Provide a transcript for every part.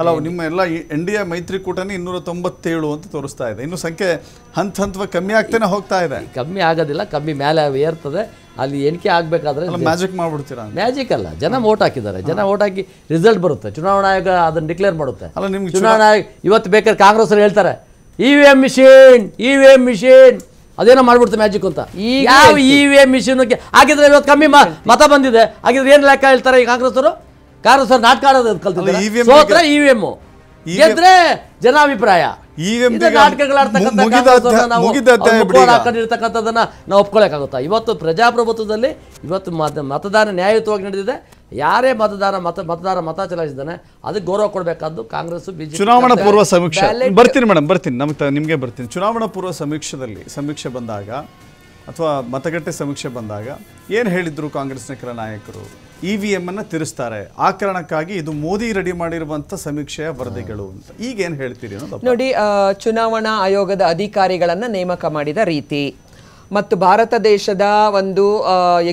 ಅಲ್ಲ ನಿಮ್ಮ ಎಲ್ಲ ಎನ್ ಡಿ ಎ ಮೈತ್ರಿಕೂಟನೇ ಇನ್ನೂರ ತೊಂಬತ್ತೇಳು ಅಂತ ತೋರಿಸ್ತಾ ಇದೆ ಇನ್ನು ಸಂಖ್ಯೆ ಹಂತ ಹಂತವಾಗಿ ಕಮ್ಮಿ ಆಗ್ತಾನೆ ಹೋಗ್ತಾ ಇದೆ ಕಮ್ಮಿ ಆಗೋದಿಲ್ಲ ಕಮ್ಮಿ ಮೇಲೆ ಏರ್ತದೆ ಅಲ್ಲಿ ಎಣಿಕೆ ಆಗಬೇಕಾದ್ರೆ ಮ್ಯಾಜಿಕ್ ಮಾಡ್ಬಿಡ್ತೀರಾ ಮ್ಯಾಜಿಕ್ ಅಲ್ಲ ಜನ ಓಟ್ ಹಾಕಿದ್ದಾರೆ ಜನ ಓಟ್ ಹಾಕಿ ರಿಸಲ್ಟ್ ಬರುತ್ತೆ ಚುನಾವಣಾ ಆಯೋಗ ಅದನ್ನು ಡಿಕ್ಲೇರ್ ಮಾಡುತ್ತೆ ಅಲ್ಲ ನಿಮ್ಗೆ ಚುನಾವಣಾ ಆಯೋಗ ಇವತ್ತು ಬೇಕಾದ್ರೆ ಕಾಂಗ್ರೆಸ್ ಹೇಳ್ತಾರೆ E V M machine E V M machine ಅದೇನೋ ಮಾಡ್ಬಿಡ್ತು ಮ್ಯಾಜಿಕ್ ಅಂತ ಯಾವ ಇ ವಿ ಎಮ್ ಮಿಷಿನ್ ಹಾಗಿದ್ರೆ ಇವತ್ತು ಕಮ್ಮಿ ಮತ ಬಂದಿದೆ ಹಾಗಿದ್ರೆ ಏನು ಲೆಕ್ಕ ಹೇಳ್ತಾರೆ ಈ ಅವರು ಕಾರಣ ಸರ್ ನಾಟಕ ಆಡೋದು ಕಲ್ತಿದ್ರೆ e ಇವಿಎಂ e e ಗೆದ್ರೆ ಜನಾಭಿಪ್ರಾಯ ನಾಟಕಗಳಾಡ್ತಕ್ಕಂಥದ್ದನ್ನ ನಾವು ಒಪ್ಕೊಳ್ಳೋಕ್ಕಾಗುತ್ತಾ ಇವತ್ತು ಪ್ರಜಾಪ್ರಭುತ್ವದಲ್ಲಿ ಇವತ್ತು ಮತದಾನ ನ್ಯಾಯಯುತವಾಗಿ ನಡೆದಿದೆ ಯಾರೇ ಮತದಾರ ಮತ ಮತದಾರ ಮತ ಚಲಾಯಿಸಿದಾನೆ ಅದಕ್ಕೆ ಗೌರವ ಕೊಡಬೇಕಾದ್ದು ಕಾಂಗ್ರೆಸ್ ಬಿಜೆಪಿ ಚುನಾವಣಾ ಪೂರ್ವ ಸಮೀಕ್ಷೆ ಬರ್ತೀನಿ ಮೇಡಮ್ ಬರ್ತೀನಿ ನಮ್ಗೆ ನಿಮಗೆ ಬರ್ತೀನಿ ಚುನಾವಣಾ ಪೂರ್ವ ಸಮೀಕ್ಷೆದಲ್ಲಿ ಸಮೀಕ್ಷೆ ಬಂದಾಗ ಅಥವಾ ಮತಗಟ್ಟೆ ಸಮೀಕ್ಷೆ ಬಂದಾಗ ಏನು ಹೇಳಿದ್ರು ಕಾಂಗ್ರೆಸ್ ಕೆಲ ನಾಯಕರು ಇ e ವಿ ಎಮ್ಮನ್ನು ತಿರುಸ್ತಾರೆ ಆ ಕಾರಣಕ್ಕಾಗಿ ಇದು ಮೋದಿ ರೆಡಿ ಮಾಡಿರುವಂಥ ಸಮೀಕ್ಷೆಯ ವರದಿಗಳು ಅಂತ ಈಗ ಏನು ಹೇಳ್ತೀರಿ ನೋಡಿ ಚುನಾವಣಾ ಆಯೋಗದ ಅಧಿಕಾರಿಗಳನ್ನು ನೇಮಕ ಮಾಡಿದ ರೀತಿ ಮತ್ತು ಭಾರತ ದೇಶದ ಒಂದು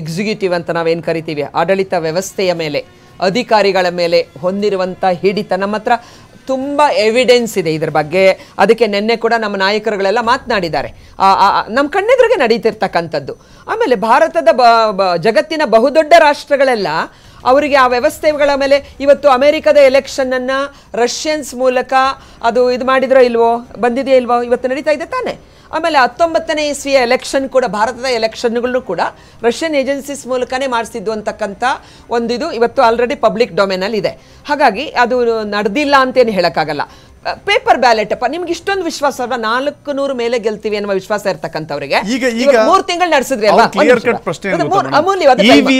ಎಕ್ಸಿಕ್ಯೂಟಿವ್ ಅಂತ ನಾವೇನು ಕರಿತೀವಿ ಆಡಳಿತ ವ್ಯವಸ್ಥೆಯ ಮೇಲೆ ಅಧಿಕಾರಿಗಳ ಮೇಲೆ ಹೊಂದಿರುವಂಥ ಹಿಡಿತ ನಮ್ಮ ಹತ್ರ ತುಂಬ ಎವಿಡೆನ್ಸ್ ಇದೆ ಇದರ ಬಗ್ಗೆ ಅದಕ್ಕೆ ನಿನ್ನೆ ಕೂಡ ನಮ್ಮ ನಾಯಕರುಗಳೆಲ್ಲ ಮಾತನಾಡಿದ್ದಾರೆ ನಮ್ಮ ಕಣ್ಣೆದುರಿಗೆ ನಡೀತಿರ್ತಕ್ಕಂಥದ್ದು ಆಮೇಲೆ ಭಾರತದ ಜಗತ್ತಿನ ಬಹುದೊಡ್ಡ ರಾಷ್ಟ್ರಗಳೆಲ್ಲ ಅವರಿಗೆ ಆ ವ್ಯವಸ್ಥೆಗಳ ಮೇಲೆ ಇವತ್ತು ಅಮೆರಿಕದ ಎಲೆಕ್ಷನನ್ನು ರಷ್ಯನ್ಸ್ ಮೂಲಕ ಅದು ಇದು ಮಾಡಿದ್ರೋ ಇಲ್ವೋ ಬಂದಿದೆಯೋ ಇಲ್ವೋ ಇವತ್ತು ನಡೀತಾ ಇದೆ ತಾನೇ ಆಮೇಲೆ ಹತ್ತೊಂಬತ್ತನೇ ಇಸ್ವಿಯ ಎಲೆಕ್ಷನ್ ಕೂಡ ಭಾರತದ ಎಲೆಕ್ಷನ್ಗಳನ್ನು ಕೂಡ ರಷ್ಯನ್ ಏಜೆನ್ಸೀಸ್ ಮೂಲಕನೇ ಮಾಡಿಸಿದ್ದು ಅಂತಕ್ಕಂಥ ಒಂದು ಇದು ಇವತ್ತು ಆಲ್ರೆಡಿ ಪಬ್ಲಿಕ್ ಡೊಮೇನಲ್ಲಿ ಇದೆ ಹಾಗಾಗಿ ಅದು ನಡೆದಿಲ್ಲ ಅಂತೇನು ಹೇಳೋಕ್ಕಾಗಲ್ಲ ಪೇಪರ್ ಬ್ಯಾಲೆಟ್ ಅಪ್ಪ ನಿಮ್ಗೆ ಇಷ್ಟೊಂದು ವಿಶ್ವಾಸ ಅಲ್ವಾ ನಾಲ್ಕು ನೂರು ಮೇಲೆ ಗೆಲ್ತೀವಿ ಅನ್ನುವ ವಿಶ್ವಾಸ ಇರ್ತಕ್ಕಂಥವ್ರಿಗೆ ಈಗ ಮೂರು ತಿಂಗಳು ನಡೆಸಿದ್ರಿ ಅಮೂಲ್ಯವಾದ e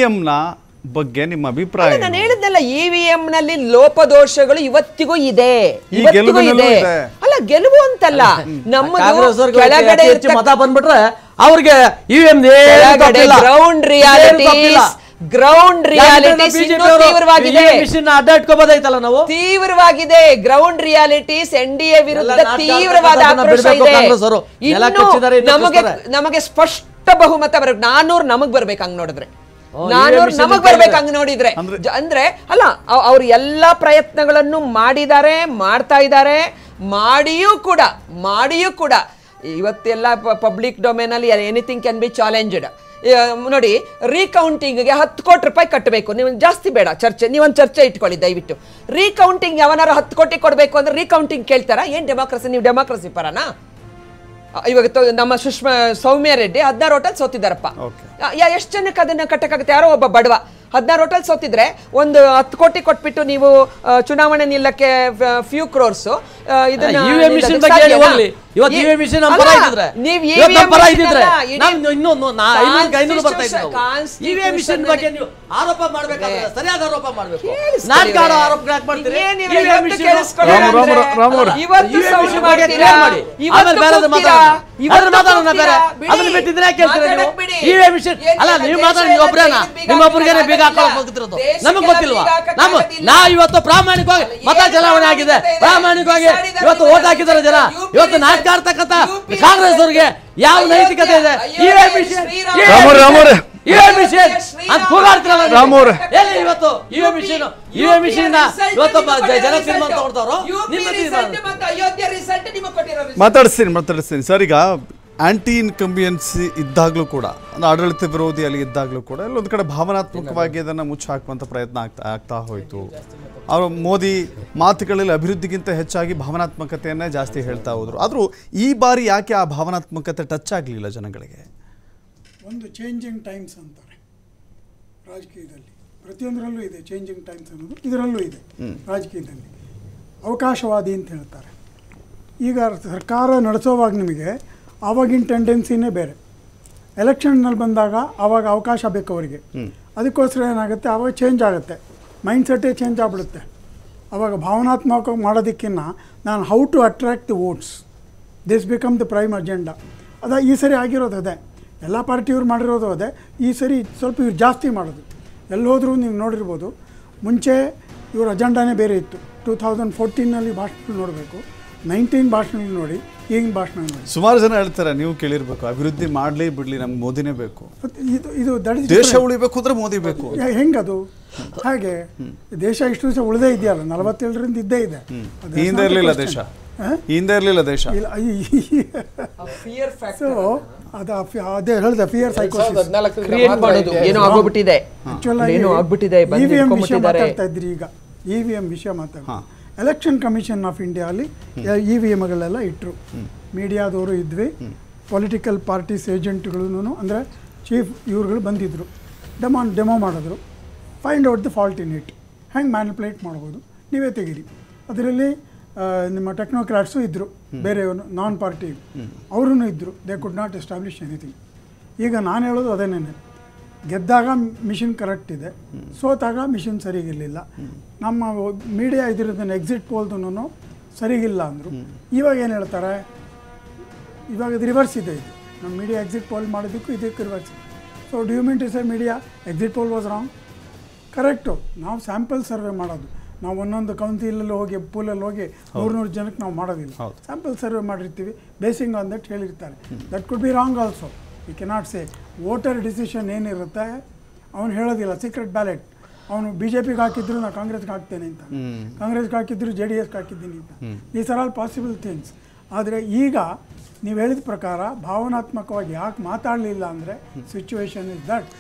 ಬಗ್ಗೆ ನಿಮ್ಮ ಅಭಿಪ್ರಾಯ ನಾನು ಹೇಳಿದ್ನಲ್ಲ ಇವಿಎಂ e ನಲ್ಲಿ ಲೋಪದೋಷಗಳು ಇವತ್ತಿಗೂ ಇದೆ ಇವತ್ತಿಗೂ ಇದೆ ಕೇವಲ ಗೆಲುವು ಅಂತಲ್ಲ ನಮ್ಮ ಮತ ಬಂದ್ಬಿಟ್ರೆ ಅವ್ರಿಗೆ ಗ್ರೌಂಡ್ ರಿಯಾಲಿಟೀಸ್ ಗ್ರೌಂಡ್ ರಿಯಾಲಿಟೀಸ್ ತೀವ್ರವಾಗಿದೆ ಅಡ್ಡಾಡ್ಕೋಬಹುದಾಯ್ತಲ್ಲ ನಾವು ತೀವ್ರವಾಗಿದೆ ಗ್ರೌಂಡ್ ರಿಯಾಲಿಟೀಸ್ ಎನ್ ವಿರುದ್ಧ ತೀವ್ರವಾದ ಆಕ್ರೋಶ ಇದೆ ನಮಗೆ ನಮಗೆ ಸ್ಪಷ್ಟ ಬಹುಮತ ಬರಬೇಕು ನಾನೂರು ನಮಗ್ ಬರ್ಬೇಕು ಹಂಗ್ ನೋಡಿದ್ರೆ ನಾನೂರು ನಮಗ್ ಬರ್ಬೇಕು ಹಂಗ್ ನೋಡಿದ್ರೆ ಅಂದ್ರೆ ಅಲ್ಲ ಅವ್ರು ಎಲ್ಲಾ ಪ್ರಯತ್ನಗಳನ್ನು ಮಾಡಿದ್ದಾರೆ ಮಾಡ್ತಾ ಇದ್ದಾರೆ ಮಾಡಿಯೂ ಕೂಡ ಮಾಡಿಯೂ ಕೂಡ ಇವತ್ತೆಲ್ಲ ಪಬ್ಲಿಕ್ ಡೊಮೇನಲ್ಲಿ ಎನಿಥಿಂಗ್ ಕ್ಯಾನ್ ಬಿ ಚಾಲೆಂಜ್ಡ್ ನೋಡಿ ರೀಕೌಂಟಿಂಗ್ಗೆ ಹತ್ತು ಕೋಟಿ ರೂಪಾಯಿ ಕಟ್ಟಬೇಕು ನೀವು ಜಾಸ್ತಿ ಬೇಡ ಚರ್ಚೆ ನೀವೊಂದು ಚರ್ಚೆ ಇಟ್ಕೊಳ್ಳಿ ದಯವಿಟ್ಟು ರೀಕೌಂಟಿಂಗ್ ಯಾವನಾರು ಹತ್ತು ಕೋಟಿ ಕೊಡಬೇಕು ಅಂದರೆ ರೀಕೌಂಟಿಂಗ್ ಕೇಳ್ತಾರ ಏನು ಡೆಮಾಕ್ರಸಿ ನೀವು ಡೆಮಾಕ್ರಸಿ ಪರನಾ ಇವಾಗ ನಮ್ಮ ಸುಷ್ಮಾ ಸೌಮ್ಯ ರೆಡ್ಡಿ ಹದಿನಾರು ಓಟಲ್ ಸೋತಿದ್ದಾರಪ್ಪ ಎಷ್ಟು ಜನಕ್ಕೆ ಅದನ್ನು ಕಟ್ಟಕ್ಕಾಗುತ್ತೆ ಯಾರೋ ಒಬ್ಬ ಬಡವ ಹದಿನಾರು ಹೋಟೆಲ್ ಸೋತಿದ್ರೆ ಒಂದು ಹತ್ತು ಕೋಟಿ ಕೊಟ್ಬಿಟ್ಟು ನೀವು ಚುನಾವಣೆ ನಿಲ್ಲಕ್ಕೆ few e e e crores ಆರೋಪ ಮಾಡ್ಬೇಕಾದ್ರೆ ಸರಿಯಾದ ಆರೋಪ ಮಾಡ್ಬೇಕು ಇವತ್ತು ಮಾಡಿ ಇವರು ಮಾತಾಡೋಣ ಬೇರೆ ಅದನ್ನ ಬಿಟ್ಟಿದ್ರೆ ಕೇಳ್ತೀರಾ ನೀವು ಈ ಮಿಷನ್ ಅಲ್ಲ ನೀವು ಮಾತಾಡಿ ನೀವು ಒಬ್ರೇನ ನಿಮ್ಮೊಬ್ರಿಗೇನೆ ಬೀಗ ಹಾಕೊಳಕ್ ಹೋಗ್ತಿರೋದು ನಮಗ್ ಗೊತ್ತಿಲ್ವಾ ನಮ್ಮ ನಾ ಇವತ್ತು ಪ್ರಾಮಾಣಿಕವಾಗಿ ಮತ ಚಲಾವಣೆ ಪ್ರಾಮಾಣಿಕವಾಗಿ ಇವತ್ತು ಓಟ್ ಹಾಕಿದಾರೆ ಜನ ಇವತ್ತು ನಾಟಕ ಆಡ್ತಕ್ಕಂತ ಕಾಂಗ್ರೆಸ್ ಅವ್ರಿಗೆ ಯಾವ ನೈತಿಕತೆ ಇದೆ ಈ ಮಿಷನ್ ಮಿಷನ್ ಇವತ್ತು ಮಿಷನ್ ಮಿಷನ್ ಜನ ಮಾತಾಡಿಸ್ತೀನಿ ಮಾತಾಡಿಸ್ತೀನಿ ಸರ್ ಈಗ ಆಂಟಿ ಇನ್ಕಂಬಿಯನ್ಸಿ ಇದ್ದಾಗ್ಲೂ ಕೂಡ ಅಂದರೆ ಆಡಳಿತ ವಿರೋಧಿ ಅಲ್ಲಿ ಇದ್ದಾಗಲೂ ಕೂಡ ಎಲ್ಲೊಂದು ಕಡೆ ಭಾವನಾತ್ಮಕವಾಗಿ ಅದನ್ನು ಹಾಕುವಂತ ಪ್ರಯತ್ನ ಆಗ್ತಾ ಆಗ್ತಾ ಹೋಯಿತು ಅವರು ಮೋದಿ ಮಾತುಗಳಲ್ಲಿ ಅಭಿವೃದ್ಧಿಗಿಂತ ಹೆಚ್ಚಾಗಿ ಭಾವನಾತ್ಮಕತೆಯನ್ನೇ ಜಾಸ್ತಿ ಹೇಳ್ತಾ ಹೋದರು ಆದರೂ ಈ ಬಾರಿ ಯಾಕೆ ಆ ಭಾವನಾತ್ಮಕತೆ ಟಚ್ ಆಗಲಿಲ್ಲ ಜನಗಳಿಗೆ ಒಂದು ಚೇಂಜಿಂಗ್ ಟೈಮ್ಸ್ ಅಂತಾರೆ ರಾಜಕೀಯದಲ್ಲಿ ಪ್ರತಿಯೊಂದರಲ್ಲೂ ಇದೆ ಚೇಂಜಿಂಗ್ ಟೈಮ್ಸ್ ಅನ್ನೋದು ಇದರಲ್ಲೂ ಇದೆ ರಾಜಕೀಯದಲ್ಲಿ ಅವಕಾಶವಾದಿ ಅಂತ ಹೇಳ್ತಾರೆ ಈಗ ಸರ್ಕಾರ ನಡೆಸೋವಾಗ ನಿಮಗೆ ಆವಾಗಿನ ಟೆಂಡೆನ್ಸಿನೇ ಬೇರೆ ಎಲೆಕ್ಷನ್ನಲ್ಲಿ ಬಂದಾಗ ಆವಾಗ ಅವಕಾಶ ಬೇಕು ಅವರಿಗೆ ಅದಕ್ಕೋಸ್ಕರ ಏನಾಗುತ್ತೆ ಆವಾಗ ಚೇಂಜ್ ಆಗುತ್ತೆ ಮೈಂಡ್ಸೆಟ್ಟೇ ಚೇಂಜ್ ಆಗ್ಬಿಡುತ್ತೆ ಆವಾಗ ಭಾವನಾತ್ಮಕವಾಗಿ ಮಾಡೋದಕ್ಕಿಂತ ನಾನು how to attract the votes this become the prime agenda ಅದ ಈ ಸರಿ ಆಗಿರೋದು ಅದೇ ಎಲ್ಲ ಪಾರ್ಟಿಯವ್ರು ಮಾಡಿರೋದು ಅದೇ ಈ ಸರಿ ಸ್ವಲ್ಪ ಇವ್ರು ಜಾಸ್ತಿ ಮಾಡೋದು ಎಲ್ಲಿ ನೀವು ನೋಡಿರ್ಬೋದು ಮುಂಚೆ ಇವ್ರ ಅಜೆಂಡಾನೇ ಬೇರೆ ಇತ್ತು ಟೂ ತೌಸಂಡ್ ಫೋರ್ಟೀನಲ್ಲಿ ಭಾಷಣ ನೋಡಬೇಕು ನೈನ್ಟೀನ್ ಭಾಷಣ ನೋಡಿ ಈಗಿನ ಭಾಷಣ ನೋಡಿ ಸುಮಾರು ಜನ ಹೇಳ್ತಾರೆ ನೀವು ಕೇಳಿರ್ಬೇಕು ಅಭಿವೃದ್ಧಿ ಮಾಡಲಿ ಬಿಡಲಿ ನಮ್ಗೆ ಮೋದಿನೇ ಬೇಕು ಇದು ಇದು ದಡ ದೇಶ ಉಳಿಬೇಕು ಅಂದ್ರೆ ಮೋದಿ ಬೇಕು ಹೆಂಗದು ಹಾಗೆ ದೇಶ ಇಷ್ಟು ದಿವಸ ಉಳಿದೇ ಇದೆಯಲ್ಲ ನಲವತ್ತೇಳರಿಂದ ಇದ್ದೇ ಇದೆ ಹಿಂದೆ ಇರಲಿಲ್ಲ ದೇಶ ಹಿಂದೆ ಇರಲಿಲ್ಲ ದೇಶ ಸೊ ಅದೇ ಹೇಳಿದೆ ಫಿಯರ್ ಸೈಕೋಸಿಸ್ ಮಾಡೋದು ಏನೋ ವಿ ಏನೋ e e ವಿಷಯ ಮಾತಾಡ್ತಾ ಈಗ ವಿಷಯ ಎಲೆಕ್ಷನ್ ಕಮಿಷನ್ ಆಫ್ ಇಂಡಿಯಾ ಅಲ್ಲಿ ಗಳೆಲ್ಲ ಇಟ್ಟರು ಮೀಡಿಯಾದವರು ಇದ್ವಿ ಪೊಲಿಟಿಕಲ್ ಪಾರ್ಟೀಸ್ ಏಜೆಂಟ್ಗಳು ಅಂದರೆ ಚೀಫ್ ಇವ್ರುಗಳು ಬಂದಿದ್ರು ಡೆಮೋ ಡೆಮೋ ಮಾಡಿದ್ರು find out the fault in it ಹೆಂಗೆ ಮ್ಯಾನಿಪ್ಯುಲೇಟ್ ಮಾಡ್ಬೋದು ನೀವೇ ತೆಗೀರಿ ಅದರಲ್ಲಿ ನಿಮ್ಮ ಟೆಕ್ನೋಕ್ರಾಟ್ಸು ಇದ್ದರು ಬೇರೆಯವರು ನಾನ್ ಪಾರ್ಟಿ ಅವರೂ ಇದ್ದರು they could not establish anything ಈಗ ನಾನು ಹೇಳೋದು ಅದೇನೇನೆ ಗೆದ್ದಾಗ ಮಿಷಿನ್ ಕರೆಕ್ಟ್ ಇದೆ ಸೋತಾಗ ಮಿಷಿನ್ ಸರಿಗಿರಲಿಲ್ಲ ನಮ್ಮ ಮೀಡಿಯಾ ಇದ್ರದ್ದು ಎಕ್ಸಿಟ್ ಪೋಲ್ದು ಸರಿಗಿಲ್ಲ ಅಂದರು ಇವಾಗ ಏನು ಹೇಳ್ತಾರೆ ಇವಾಗ ಇದು ರಿವರ್ಸ್ ಇದೆ ಇದು ನಮ್ಮ ಮೀಡಿಯಾ ಎಕ್ಸಿಟ್ ಪೋಲ್ ಮಾಡೋದಕ್ಕೂ ಇದಕ್ಕೆ reverse so argument is a media exit poll was wrong correct ನಾವು ಸ್ಯಾಂಪಲ್ ಸರ್ವೆ ಮಾಡೋದು ನಾವು ಒಂದೊಂದು ಕೌನ್ಸಿಲಲ್ಲಿ ಹೋಗಿ ಪೂಲಲ್ಲಿ ಹೋಗಿ ನೂರು ನೂರು ಜನಕ್ಕೆ ನಾವು ಮಾಡೋದಿಲ್ಲ ಸ್ಯಾಂಪಲ್ ಸರ್ವೆ ಮಾಡಿರ್ತೀವಿ ಬೇಸಿಂಗ್ ಆನ್ ದಟ್ ಹೇಳಿರ್ತಾರೆ that could be wrong also you cannot say voter decision ಏನಿರುತ್ತೆ ಅವನು ಹೇಳೋದಿಲ್ಲ ಸೀಕ್ರೆಟ್ ಬ್ಯಾಲೆಟ್ ಅವನು ಬಿ ಜೆ ಪಿಗೆ ಹಾಕಿದ್ರು ನಾನು ಕಾಂಗ್ರೆಸ್ಗೆ ಹಾಕ್ತೇನೆ ಅಂತ ಕಾಂಗ್ರೆಸ್ಗೆ ಹಾಕಿದ್ರು ಜೆ ಡಿ ಎಸ್ಗೆ ಹಾಕಿದ್ದೀನಿ ಅಂತ these are all possible things ಆದರೆ ಈಗ ನೀವು ಹೇಳಿದ ಪ್ರಕಾರ ಭಾವನಾತ್ಮಕವಾಗಿ ಯಾಕೆ ಮಾತಾಡಲಿಲ್ಲ ಅಂದರೆ ಸಿಚುವೇಶನ್ ಇಸ್ ದಟ್